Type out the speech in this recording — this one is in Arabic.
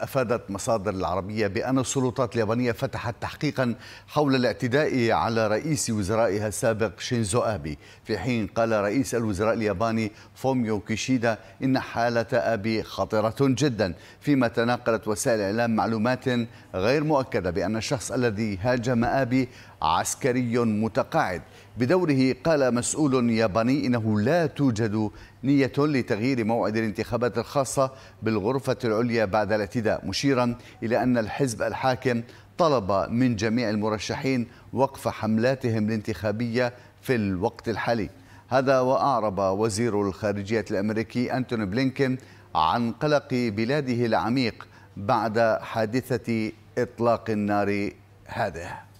أفادت مصادر العربية بأن السلطات اليابانية فتحت تحقيقا حول الاعتداء على رئيس وزرائها السابق شينزو أبي في حين قال رئيس الوزراء الياباني فوميو كيشيدا إن حالة أبي خطرة جدا فيما تناقلت وسائل الإعلام معلومات غير مؤكدة بأن الشخص الذي هاجم أبي عسكري متقاعد بدوره قال مسؤول ياباني إنه لا توجد نية لتغيير موعد الانتخابات الخاصة بالغرفة العليا بعد الاعتداء مشيرا إلى أن الحزب الحاكم طلب من جميع المرشحين وقف حملاتهم الانتخابية في الوقت الحالي هذا وأعرب وزير الخارجية الأمريكي أنتوني بلينكين عن قلق بلاده العميق بعد حادثة إطلاق النار هذه